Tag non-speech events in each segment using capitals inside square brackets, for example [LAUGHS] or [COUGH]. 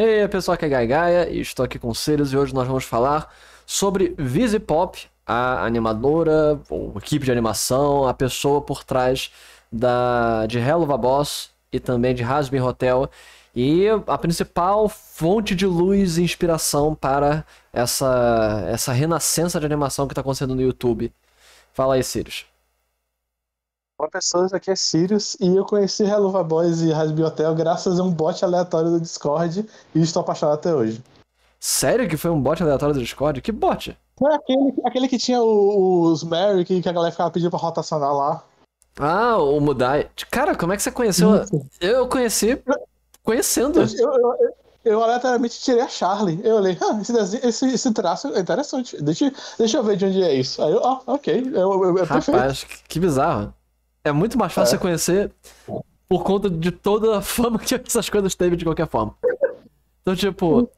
Hey, pessoal, aqui é Gai Gaia e estou aqui com Sirius e hoje nós vamos falar sobre Visipop, Pop, a animadora, ou equipe de animação, a pessoa por trás da, de Hello of a Boss e também de Hasbin Hotel e a principal fonte de luz e inspiração para essa, essa renascença de animação que está acontecendo no YouTube. Fala aí, Sirius. Olá pessoas, aqui é Sirius e eu conheci Luva Boys e Hasbi Hotel graças a um bot aleatório do Discord e estou apaixonado até hoje. Sério que foi um bot aleatório do Discord? Que bot? Foi aquele, aquele que tinha os Mary que, que a galera ficava pedindo pra rotacionar lá. Ah, o Mudai. Cara, como é que você conheceu? Eu conheci conhecendo. Eu, eu, eu, eu, aleatoriamente tirei a Charlie. Eu olhei, ah, esse, desenho, esse, esse, traço é interessante. Deixa, deixa eu ver de onde é isso. Aí eu, ah, ok. É, é, é Rapaz, perfeito. que bizarro. É muito mais fácil é. conhecer por conta de toda a fama que [LAUGHS] essas coisas teve de qualquer forma. Então, tipo,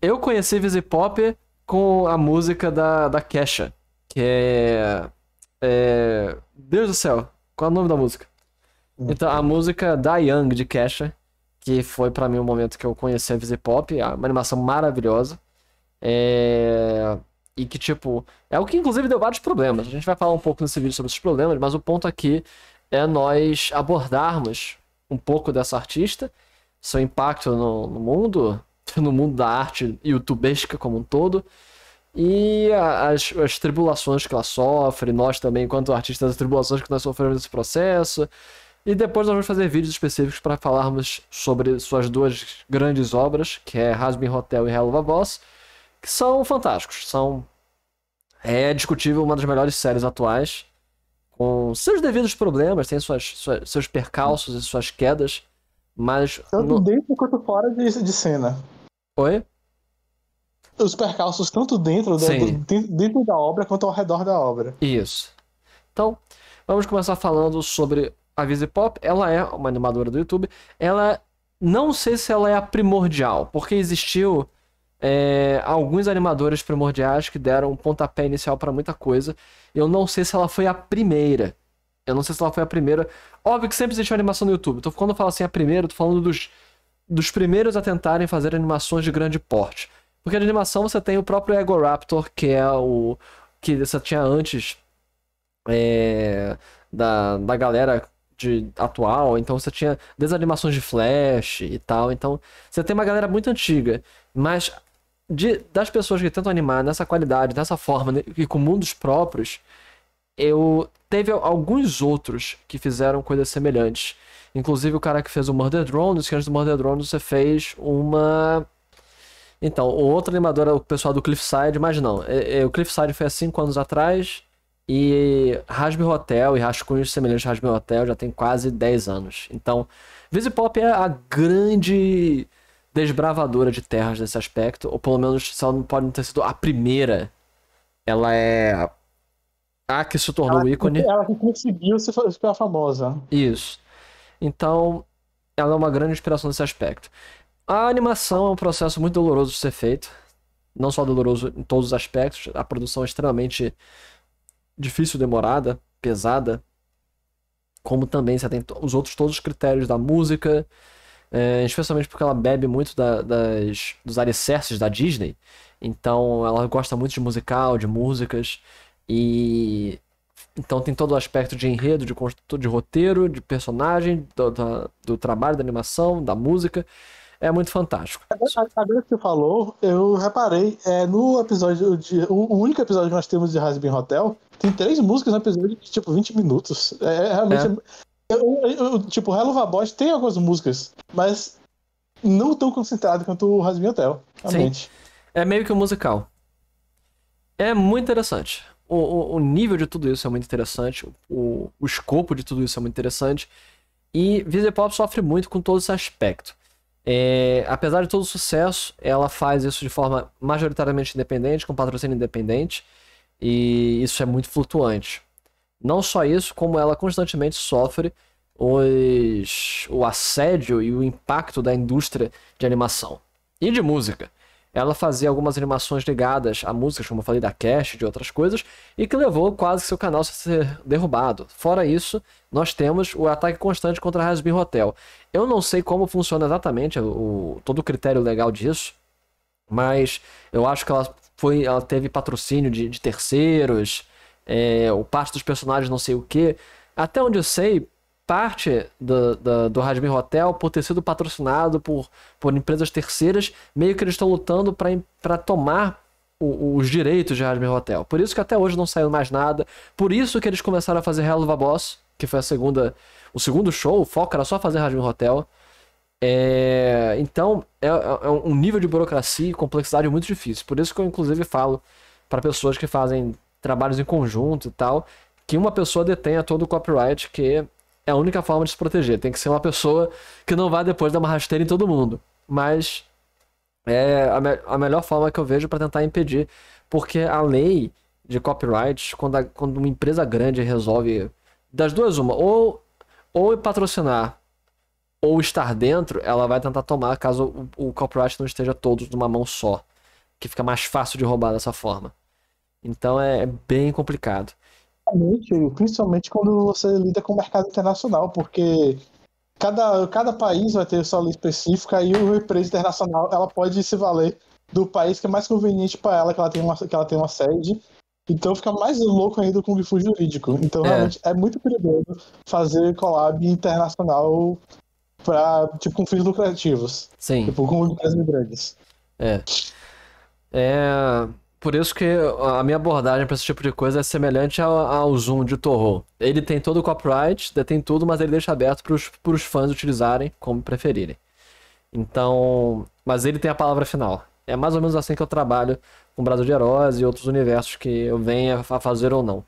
eu conheci Vizzy Pop com a música da, da Kesha, que é, é, Deus do céu, qual é o nome da música? Então, a música da Young de Kesha, que foi para mim o momento que eu conheci a Vizzy Pop, uma animação maravilhosa. É... E que, tipo, é o que inclusive deu vários problemas. A gente vai falar um pouco nesse vídeo sobre esses problemas, mas o ponto aqui é nós abordarmos um pouco dessa artista, seu impacto no, no mundo, [LAUGHS] no mundo da arte youtubesca como um todo, e as, as tribulações que ela sofre, nós também, enquanto artistas, as tribulações que nós sofremos nesse processo. E depois nós vamos fazer vídeos específicos para falarmos sobre suas duas grandes obras, que é Rasmin Hotel e Hello Voss que são fantásticos. São. É discutível uma das melhores séries atuais, com seus devidos problemas, tem suas, suas seus percalços e suas quedas, mas. Tanto no... dentro quanto fora de, de cena. Oi? Os percalços, tanto dentro da, do, dentro da obra quanto ao redor da obra. Isso. Então, vamos começar falando sobre a Vizzy Pop. Ela é uma animadora do YouTube. Ela. Não sei se ela é a primordial, porque existiu é, alguns animadores primordiais que deram um pontapé inicial para muita coisa. Eu não sei se ela foi a primeira. Eu não sei se ela foi a primeira. Óbvio que sempre existe animação no YouTube. Então, quando eu falo assim a primeira, eu tô falando dos, dos primeiros a tentarem fazer animações de grande porte. Porque na animação você tem o próprio Ego Raptor, que é o. que você tinha antes é, da, da galera de atual, então você tinha desanimações de Flash e tal, então você tem uma galera muito antiga, mas de, das pessoas que tentam animar nessa qualidade, dessa forma né, e com mundos próprios, eu teve alguns outros que fizeram coisas semelhantes. Inclusive o cara que fez o Murder Drones, que antes do Murder Drones você fez uma. Então, o outro animador é o pessoal do Cliffside, mas não. É, é, o Cliffside foi há 5 anos atrás. E Raspberry Hotel e rascunhos semelhantes a Raspberry Hotel já tem quase 10 anos. Então, Visipop é a grande desbravadora de terras nesse aspecto, ou pelo menos se ela não pode ter sido a primeira, ela é a que se tornou ela, ícone. Ela que conseguiu se tornar famosa. Isso. Então, ela é uma grande inspiração nesse aspecto. A animação é um processo muito doloroso de ser feito, não só doloroso em todos os aspectos, a produção é extremamente difícil, demorada, pesada, como também você tem os outros todos os critérios da música, é, especialmente porque ela bebe muito da, das, dos alicerces da Disney. Então ela gosta muito de musical, de músicas. E. Então tem todo o aspecto de enredo, de, de roteiro, de personagem, do, do, do trabalho da animação, da música é muito fantástico. É Agora que você falou, eu reparei, é, no episódio de. O, único episódio que nós temos de Hasbin Hotel, tem três músicas no episódio de tipo 20 minutos. É, é realmente. É. é eu, eu, tipo, Hello Vabosh tem algumas músicas, mas não tão concentrado quanto o Rasmin Hotel, realmente. Sim. É meio que um musical. É muito interessante. O, o, o, nível de tudo isso é muito interessante. O, o escopo de tudo isso é muito interessante. E Visa Pop sofre muito com todo esse aspecto. É, apesar de todo o sucesso, ela faz isso de forma majoritariamente independente, com patrocínio independente, e isso é muito flutuante. Não só isso, como ela constantemente sofre os, o assédio e o impacto da indústria de animação e de música. Ela fazia algumas animações ligadas a músicas, como eu falei, da Cash, de outras coisas, e que levou quase seu canal a ser derrubado. Fora isso, nós temos o ataque constante contra a Hasbin Hotel. Eu não sei como funciona exatamente o, todo o critério legal disso, mas eu acho que ela, foi, ela teve patrocínio de, de terceiros, é, ou parte dos personagens não sei o que. Até onde eu sei, parte do, do, do Hotel, por ter sido patrocinado por, por empresas terceiras, meio que eles estão lutando para tomar o, os direitos de Hasbin Hotel. Por isso que até hoje não saiu mais nada. Por isso que eles começaram a fazer Hell of a Boss, que foi a segunda, o segundo show. O foco era só fazer Hasbin Hotel. É, então, é, é, um nível de burocracia e complexidade muito difícil. Por isso que eu, inclusive, falo para pessoas que fazem trabalhos em conjunto e tal, que uma pessoa detenha todo o copyright, que é a única forma de se proteger. Tem que ser uma pessoa que não vá depois dar uma rasteira em todo mundo. Mas é a, me a melhor forma que eu vejo para tentar impedir, porque a lei de copyright, quando, a, quando uma empresa grande resolve das duas uma, ou ou patrocinar ou estar dentro, ela vai tentar tomar caso o, o copyright não esteja todos numa mão só, que fica mais fácil de roubar dessa forma. Então é, é bem complicado. Principalmente quando você lida com o mercado internacional, porque cada, cada país vai ter sua lei específica e a empresa internacional ela pode se valer do país que é mais conveniente para ela, que ela, tem uma, que ela tem uma sede. Então fica mais louco ainda com o Kung Fu jurídico. Então, é. realmente, é muito perigoso fazer collab internacional para tipo, com fins lucrativos. Sim. Tipo, com empresas grandes. É. É. Por isso que a minha abordagem para esse tipo de coisa é semelhante ao, ao Zoom de Torro. Ele tem todo o copyright, detém tudo, mas ele deixa aberto para os fãs utilizarem como preferirem. Então, mas ele tem a palavra final. É mais ou menos assim que eu trabalho com Brasil de Heróis e outros universos que eu venha a fazer ou não.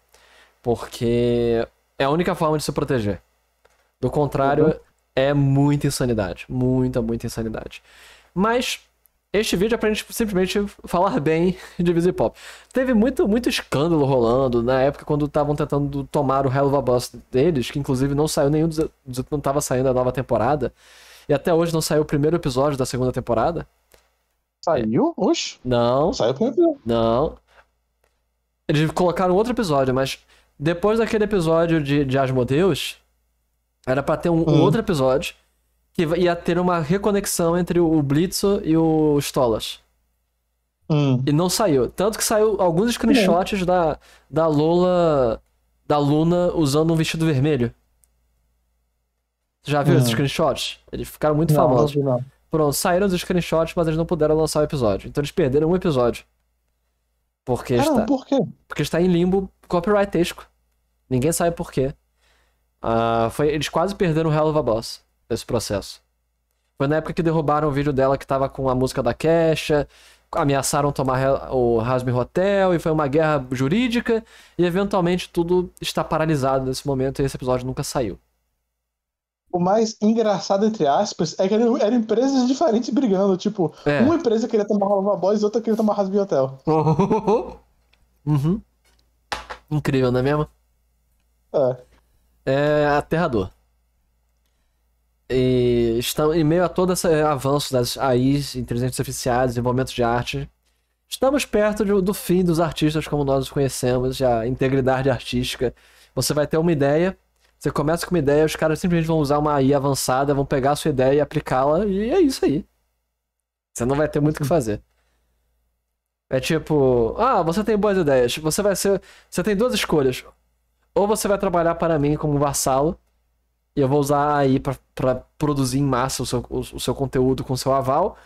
Porque é a única forma de se proteger. Do contrário, uhum. é muita insanidade. Muita, muita insanidade. Mas este vídeo é pra gente simplesmente falar bem de Busy Pop. Teve muito, muito escândalo rolando na época quando estavam tentando tomar o Hell of a Boss deles, que inclusive não saiu nenhum dos, não estava saindo a nova temporada. E até hoje não saiu o primeiro episódio da segunda temporada. Saiu? Oxe. Não. Saiu o primeiro episódio. Não. Eles colocaram outro episódio, mas depois daquele episódio de, de Asmodeus, era pra ter um, hum. um outro episódio que ia ter uma reconexão entre o Blitzo e o Stolas. Hum. E não saiu. Tanto que saiu alguns screenshots da, da Lola. Da Luna usando um vestido vermelho. Já viu hum. esses screenshots? Eles ficaram muito não, famosos. não. Pronto, saíram os screenshots, mas eles não puderam lançar o episódio. Então eles perderam um episódio. Porque Caramba, ah, está. Por quê? Porque está em limbo copyrightesco. Ninguém sabe por quê. Uh, foi... Eles quase perderam o Hell of a Boss esse processo. Foi na época que derrubaram o vídeo dela que tava com a música da Kesha, ameaçaram tomar o Hasmi Hotel e foi uma guerra jurídica e eventualmente tudo está paralisado nesse momento e esse episódio nunca saiu. O mais engraçado, entre aspas, é que eram, eram empresas diferentes brigando. Tipo, é. uma empresa queria tomar uma Boys e outra queria tomar Hasbi Hotel. [LAUGHS] uhum. Incrível, não é mesmo? É. É aterrador. E em meio a todo esse avanço das AIs, inteligências artificiais, desenvolvimento de arte, estamos perto de, do fim dos artistas como nós os conhecemos, a integridade artística. Você vai ter uma ideia, você começa com uma ideia, os caras simplesmente vão usar uma AI avançada, vão pegar a sua ideia e aplicá-la, e é isso aí. Você não vai ter muito o que fazer. É tipo, ah, você tem boas ideias. Você vai ser. Você tem duas escolhas. Ou você vai trabalhar para mim como vassalo, e eu vou usar aí para produzir em massa o seu, o, o seu conteúdo com seu aval.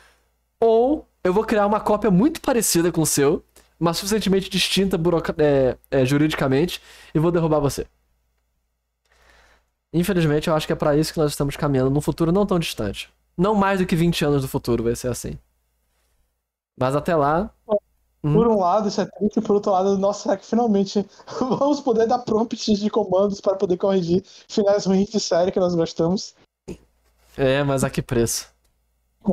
Ou eu vou criar uma cópia muito parecida com o seu, mas suficientemente distinta é, é, juridicamente, e vou derrubar você. Infelizmente, eu acho que é para isso que nós estamos caminhando num futuro não tão distante. Não mais do que 20 anos do futuro vai ser assim. Mas até lá. Hum? Por um lado, isso é triste, por outro lado, nossa, será que finalmente [LAUGHS] vamos poder dar prompts de comandos para poder corrigir finais ruins de série que nós gostamos? É, mas a que preço?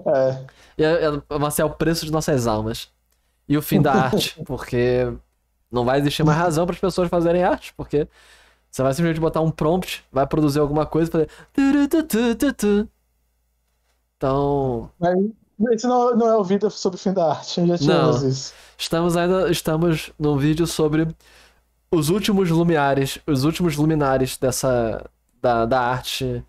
É. e mas é, é o preço de nossas almas. E o fim da [LAUGHS] arte, porque não vai existir mais razão para as pessoas fazerem arte, porque você vai simplesmente botar um prompt, vai produzir alguma coisa e fazer. Então. Esse não, é não é o vídeo sobre o fim da arte, já tínhamos não. isso. Estamos ainda. Estamos num vídeo sobre os últimos lumiares, os últimos luminares dessa. da, da arte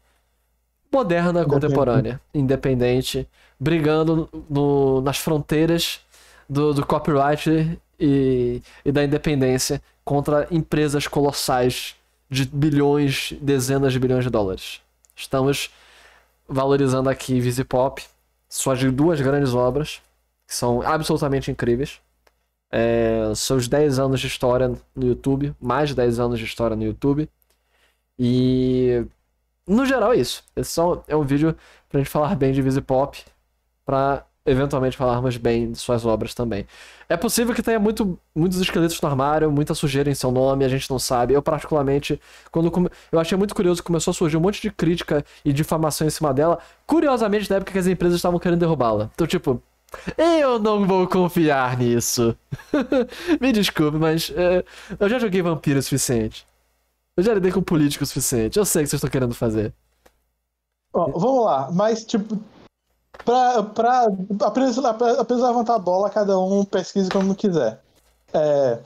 moderna, independente. contemporânea, independente, brigando no, nas fronteiras do, do copyright e, e da independência contra empresas colossais de bilhões, dezenas de bilhões de dólares. Estamos valorizando aqui Visipop suas duas grandes obras, que são absolutamente incríveis. É, seus 10 anos de história no YouTube, mais de 10 anos de história no YouTube. E no geral é isso. Esse só é um vídeo pra gente falar bem de Visi Pop, pra eventualmente falarmos bem de suas obras também. É possível que tenha muito, muitos esqueletos no armário, muita sujeira em seu nome, a gente não sabe. Eu, particularmente, quando come... eu achei muito curioso que começou a surgir um monte de crítica e difamação em cima dela, curiosamente, na época que as empresas estavam querendo derrubá-la. Então, tipo, eu não vou confiar nisso. [LAUGHS] Me desculpe, mas eh, eu já joguei vampiro o suficiente. Eu já lidei com político o suficiente. Eu sei o que vocês estão querendo fazer. vamos lá, mas tipo, Pra, pra, apenas, apenas levantar a bola, cada um pesquise como quiser. É,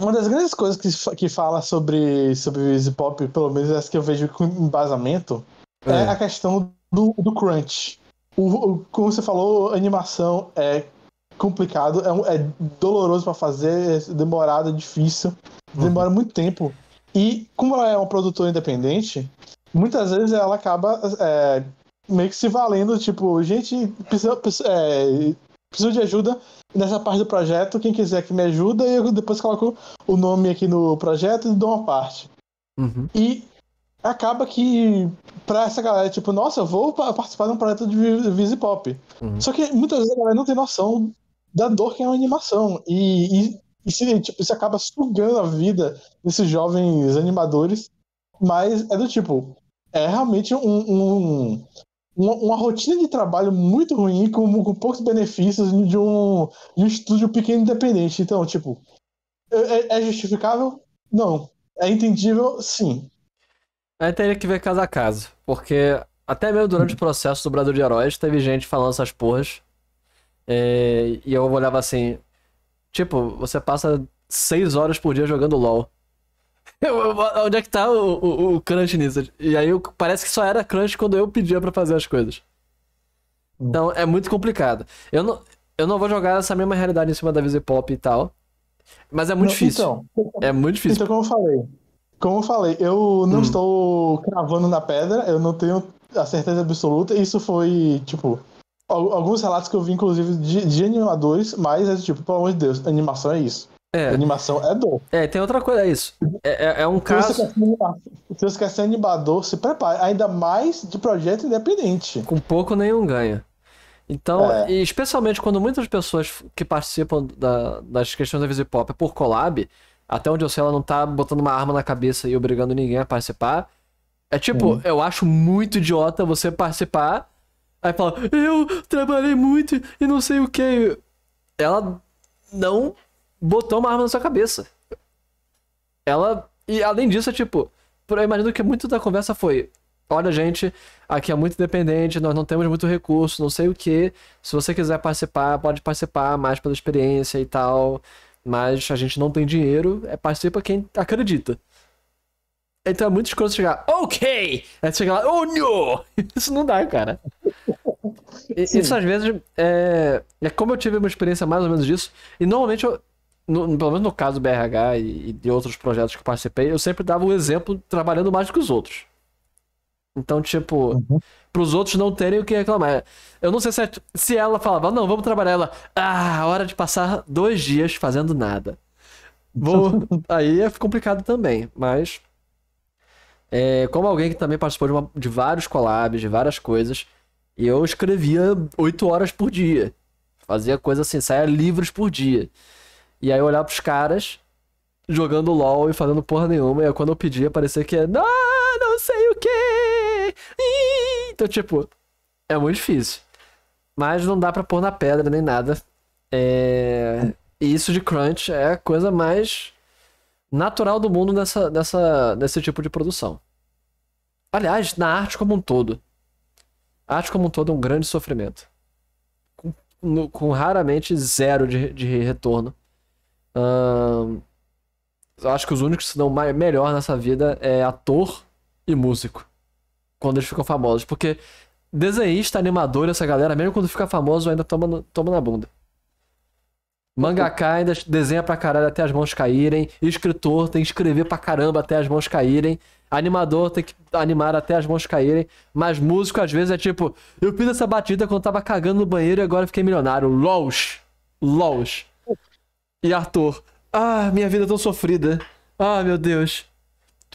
uma das grandes coisas que, que fala sobre, sobre Easy Pop, pelo menos as que eu vejo com embasamento, é, é a questão do, do crunch. O, o, como você falou, animação é complicado, é, é doloroso para fazer, é demorado, é difícil, uhum. demora muito tempo. E como ela é uma produtora independente, muitas vezes ela acaba é, meio que se valendo, tipo, gente, precisa, precisa, é, preciso de ajuda nessa parte do projeto, quem quiser que me ajuda, eu depois coloco o nome aqui no projeto e dou uma parte. Uhum. E acaba que pra essa galera, tipo, nossa, eu vou participar de um projeto de Visi Pop. Uhum. Só que muitas vezes a galera não tem noção da dor que é uma animação. E, e, e se, tipo, isso acaba sugando a vida desses jovens animadores. Mas é do tipo, é realmente um, um, uma, uma, rotina de trabalho muito ruim, com, com poucos benefícios de um, de um estúdio pequeno independente. Então, tipo, é, é, é justificável? Não. É entendível? Sim. Aí teria que ver caso a caso, porque até mesmo durante hum. o processo do Brador de Heróis, teve gente falando essas porras. É, e eu olhava assim, tipo, você passa seis horas por dia jogando LOL. Onde é que tá o, o, o crunch nisso? E aí eu, parece que só era crunch quando eu pedia para fazer as coisas. Hum. Então é muito complicado. Eu não, eu não vou jogar essa mesma realidade em cima da Visa Pop e tal. Mas é muito não, difícil. Então, é muito difícil. Então, como eu falei, como eu falei, eu não hum. estou cravando na pedra, eu não tenho a certeza absoluta. Isso foi, tipo, alguns relatos que eu vi, inclusive, de, de animadores, mas é tipo, pelo amor de Deus, animação é isso. É. A animação é dor. É, tem outra coisa, é isso. É, é, é um caso. Se você quer ser animador, se prepare. Ainda mais de projeto independente. Com pouco nenhum ganha. Então, é. especialmente quando muitas pessoas que participam da, das questões da Visipop é por collab, até onde eu sei, ela não tá botando uma arma na cabeça e obrigando ninguém a participar. É tipo, hum. eu acho muito idiota você participar, aí fala, eu trabalhei muito e não sei o que. Ela não botou uma arma na sua cabeça. Ela. E além disso, é tipo. Eu imagino que muito da conversa foi: olha, gente, aqui é muito independente, nós não temos muito recurso, não sei o que. Se você quiser participar, pode participar mais pela experiência e tal. Mas a gente não tem dinheiro, é participa quem acredita. Então é muito escroto chegar, ok! Aí é você chegar lá, oh no! [LAUGHS] Isso não dá, cara. Sim. Isso às vezes é... é como eu tive uma experiência mais ou menos disso, e normalmente eu, no, pelo menos no caso do BRH e, e de outros projetos que eu participei, eu sempre dava o um exemplo trabalhando mais que os outros. Então, tipo, uhum. pros outros não terem o que reclamar. Eu não sei se, é, se ela falava, não, vamos trabalhar. Ela, ah, hora de passar dois dias fazendo nada. Vou... [LAUGHS] Aí é complicado também, mas. É, como alguém que também participou de, uma, de vários collabs, de várias coisas, eu escrevia oito horas por dia. Fazia coisa assim, saia livros por dia. E aí olhar pros caras jogando LOL e fazendo porra nenhuma. E aí, quando eu pedia, parecia que é. Não, não sei o que Então, tipo, é muito difícil. Mas não dá pra pôr na pedra nem nada. É... E isso de crunch é a coisa mais natural do mundo nessa, nessa, nesse tipo de produção. Aliás, na arte como um todo. A arte como um todo é um grande sofrimento. Com, no, com raramente zero de, de retorno eu acho que os únicos que se dão mais, melhor nessa vida é ator e músico. Quando eles ficam famosos. Porque desenhista, animador, essa galera, mesmo quando fica famoso, ainda toma, no, toma na bunda. mangaka ainda desenha pra caralho até as mãos caírem. Escritor tem que escrever pra caramba até as mãos caírem. Animador tem que animar até as mãos caírem. Mas músico às vezes é tipo: eu fiz essa batida quando tava cagando no banheiro e agora fiquei milionário. LOLs. LOLs. E Arthur, ah, minha vida é tão sofrida. Ah, meu Deus.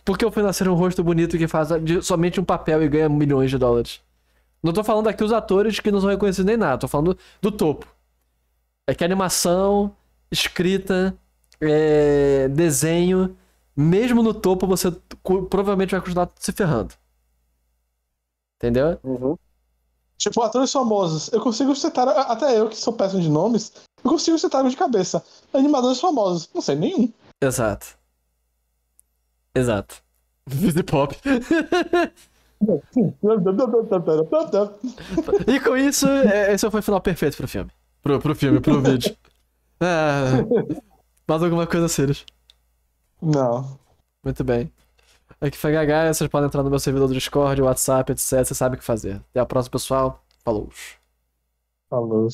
Por que eu fui nascer um rosto bonito que faz somente um papel e ganha milhões de dólares? Não tô falando aqui os atores que não são reconhecidos nem nada, tô falando do topo. É que animação, escrita, é, desenho, mesmo no topo, você provavelmente vai continuar se ferrando. Entendeu? Uhum. Tipo, atores famosos. Eu consigo citar, até eu que sou péssimo de nomes, eu consigo citar de cabeça. Animadores famosos. Não sei nenhum. Exato. Exato. Fizzy Pop. [LAUGHS] e com isso, é, esse foi o final perfeito pro filme. Pro, pro filme, pro [LAUGHS] vídeo. Ah, mais alguma coisa, séria? Não. Muito bem. Aqui foi GH, vocês podem entrar no meu servidor do Discord, WhatsApp, etc. Você sabe o que fazer. Até a próxima, pessoal. Falou. Falou.